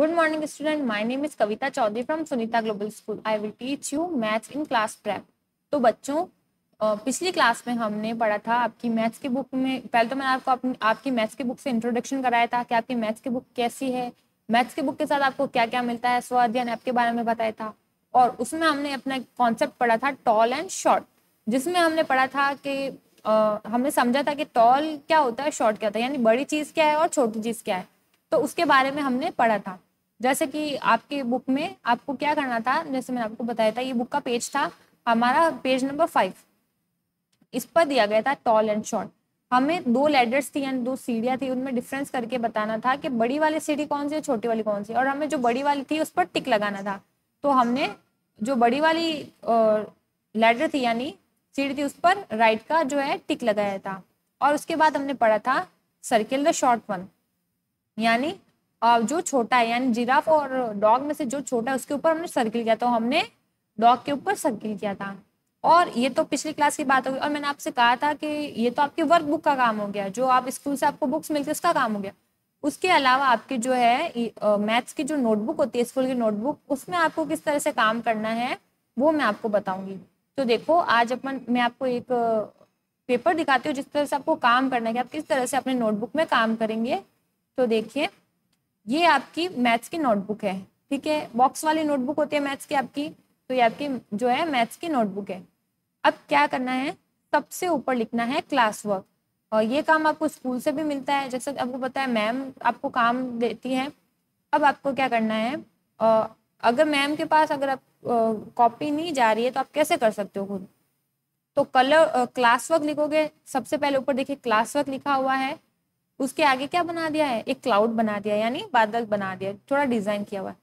good morning student my name is Kavita Chaudhary from Sunita global school I will teach you maths in class prep तो बच्चों पिछली class में हमने पढ़ा था आपकी मैथ्स की बुक में पहले तो मैंने आपको अपनी आपकी मैथ्स की बुक से इंट्रोडक्शन कराया था कि आपकी मैथ्स की बुक कैसी है मैथ्स की बुक के साथ आपको क्या क्या मिलता है स्वाध्यान अध्ययन ऐप के बारे में बताया था और उसमें हमने अपना कॉन्सेप्ट पढ़ा था टॉल एंड शॉर्ट जिसमें हमने पढ़ा था कि आ, हमने समझा था कि टॉल क्या होता है शॉर्ट क्या होता है यानी बड़ी चीज़ क्या है और छोटी चीज़ क्या है तो उसके बारे में हमने पढ़ा था जैसे कि आपकी बुक में आपको क्या करना था जैसे मैंने आपको बताया था ये बुक का पेज था हमारा पेज नंबर फाइव इस पर दिया गया था टॉल एंड शॉर्ट हमें दो लेडर्स थी एंड दो सीढ़ियाँ थी उनमें डिफरेंस करके बताना था कि बड़ी वाली सीढ़ी कौन सी है छोटी वाली कौन सी और हमें जो बड़ी वाली थी उस पर टिक लगाना था तो हमने जो बड़ी वाली लेडर थी यानी सीढ़ी थी उस पर राइट का जो है टिक लगाया था और उसके बाद हमने पढ़ा था सर्किल द शॉर्ट वन यानी जो छोटा है यानी जिराफ और डॉग में से जो छोटा है उसके ऊपर हमने सर्किल किया तो हमने डॉग के ऊपर सर्किल किया था और ये तो पिछली क्लास की बात हो गई और मैंने आपसे कहा था कि ये तो आपके वर्क बुक का काम हो गया जो आप स्कूल से आपको बुक्स मिलती है उसका काम हो गया उसके अलावा आपकी जो है मैथ्स की जो नोटबुक होती है स्कूल की नोटबुक उसमें आपको किस तरह से काम करना है वो मैं आपको बताऊंगी तो देखो आज अपन मैं आपको एक पेपर दिखाती हूँ जिस तरह से आपको काम करना है कि आप किस तरह से अपने नोटबुक में काम करेंगे तो देखिए ये आपकी मैथ्स की नोटबुक है ठीक है बॉक्स वाली नोटबुक होती है मैथ्स की आपकी तो ये आपकी जो है मैथ्स की नोटबुक है अब क्या करना है सबसे ऊपर लिखना है क्लास वर्क और ये काम आपको स्कूल से भी मिलता है जैसे आपको पता है मैम आपको काम देती है अब आपको क्या करना है और अगर मैम के पास अगर आप कॉपी नहीं जा रही है तो आप कैसे कर सकते हो खुद तो कलर क्लास वर्क लिखोगे सबसे पहले ऊपर देखिए क्लास वर्क लिखा हुआ है उसके आगे क्या बना दिया है एक क्लाउड बना दिया यानी बादल बना दिया थोड़ा डिजाइन किया हुआ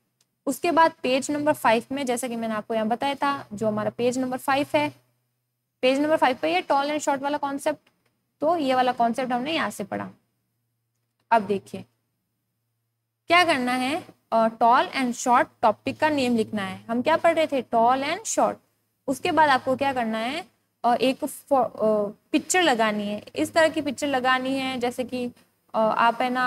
उसके बाद पेज नंबर फाइव में जैसा कि मैंने आपको यहाँ बताया था जो हमारा पेज नंबर फाइव है पेज नंबर फाइव पर यह टॉल एंड शॉर्ट वाला कॉन्सेप्ट तो ये वाला कॉन्सेप्ट हमने यहाँ से पढ़ा अब देखिए क्या करना है टॉल एंड शॉर्ट टॉपिक का नेम लिखना है हम क्या पढ़ रहे थे टॉल एंड शॉर्ट उसके बाद आपको क्या करना है एक पिक्चर लगानी है इस तरह की पिक्चर लगानी है जैसे कि आप है ना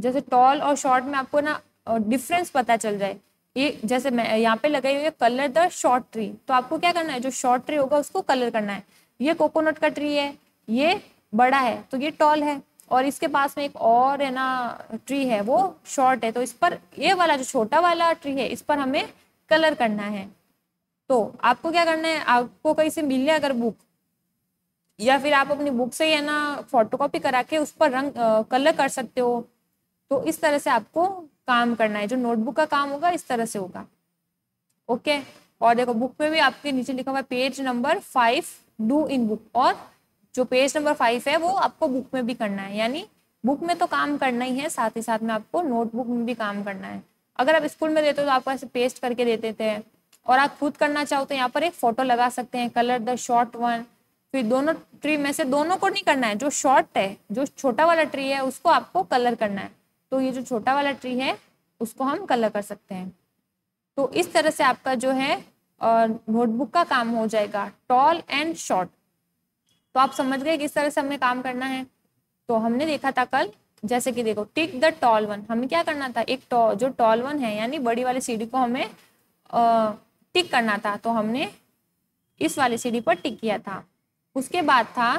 जैसे टॉल और शॉर्ट में आपको ना डिफरेंस पता चल जाए ये जैसे मैं यहाँ पे लगाई हुई है कलर द शॉर्ट ट्री तो आपको क्या करना है जो शॉर्ट ट्री होगा उसको कलर करना है ये कोकोनट का ट्री है ये बड़ा है तो ये टॉल है और इसके पास में एक और है ना ट्री है वो शॉर्ट है तो इस पर ये वाला जो छोटा वाला ट्री है इस पर हमें कलर करना है तो आपको क्या करना है आपको कहीं से मिल जाए अगर बुक या फिर आप अपनी बुक से ही है ना फोटोकॉपी करा के उस पर रंग आ, कलर कर सकते हो तो इस तरह से आपको काम करना है जो नोटबुक का काम होगा इस तरह से होगा ओके और देखो बुक में भी आपके नीचे लिखा हुआ page number five do in book और जो पेज नंबर फाइव है वो आपको बुक में भी करना है यानी बुक में तो काम करना ही है साथ ही साथ में आपको नोटबुक में भी काम करना है अगर आप स्कूल में देते हो तो आपको ऐसे पेस्ट करके देते थे और आप खुद करना चाहो तो यहाँ पर एक फोटो लगा सकते हैं कलर द शॉर्ट वन फिर दोनों ट्री में से दोनों को नहीं करना है जो शॉर्ट है जो छोटा वाला ट्री है उसको आपको कलर करना है तो ये जो छोटा वाला ट्री है उसको हम कलर कर सकते हैं तो इस तरह से आपका जो है नोटबुक का काम हो जाएगा टॉल एंड शॉर्ट तो आप समझ गए किस तरह से हमें काम करना है तो हमने देखा था कल जैसे कि देखो टिक द टॉल वन हमें क्या करना था एक टॉ जो टॉल वन है यानी बड़ी वाली सीढ़ी को हमें आ, टिक करना था तो हमने इस वाली सीढ़ी पर टिक किया था उसके बाद था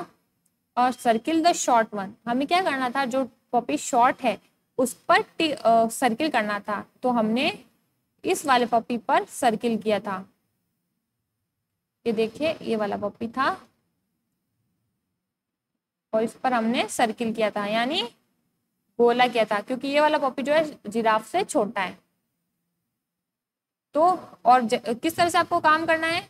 और सर्किल द शॉर्ट वन हमें क्या करना था जो पपी शॉर्ट है उस पर सर्किल करना था तो हमने इस वाले पपी पर सर्किल किया था ये देखिए ये वाला पपी था और इस पर हमने सर्किल किया था यानी गोला किया था क्योंकि ये वाला पपी जो है जिराफ से छोटा है तो और किस तरह से आपको काम करना है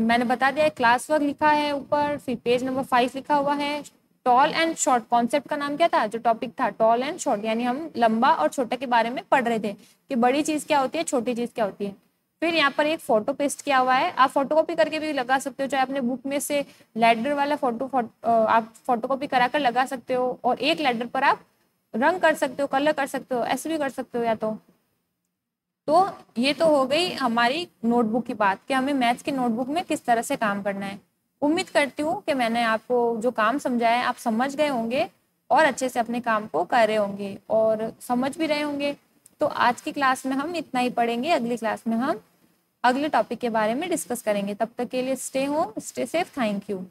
मैंने बता दिया क्लास वर्क लिखा है ऊपर फिर पेज नंबर फाइव लिखा हुआ है टॉल एंड शॉर्ट कॉन्सेप्ट का नाम क्या था जो टॉपिक था टॉल एंड शॉर्ट यानी हम लंबा और छोटा के बारे में पढ़ रहे थे कि बड़ी चीज़ क्या होती है छोटी चीज़ क्या होती है फिर यहाँ पर एक फोटो पेस्ट किया हुआ है आप फोटो कॉपी करके भी लगा सकते हो चाहे अपने बुक में से लेडर वाला फोटो फोटो आप फोटो कॉपी करा कर लगा सकते हो और एक लेडर पर आप रंग कर सकते हो कलर कर सकते हो ऐसे भी कर सकते हो या तो तो ये तो हो गई हमारी नोटबुक की बात कि हमें मैथ्स की नोटबुक में किस तरह से काम करना है उम्मीद करती हूँ कि मैंने आपको जो काम समझाया आप समझ गए होंगे और अच्छे से अपने काम को कर रहे होंगे और समझ भी रहे होंगे तो आज की क्लास में हम इतना ही पढ़ेंगे अगली क्लास में हम अगले टॉपिक के बारे में डिस्कस करेंगे तब तक के लिए stay home stay safe thank you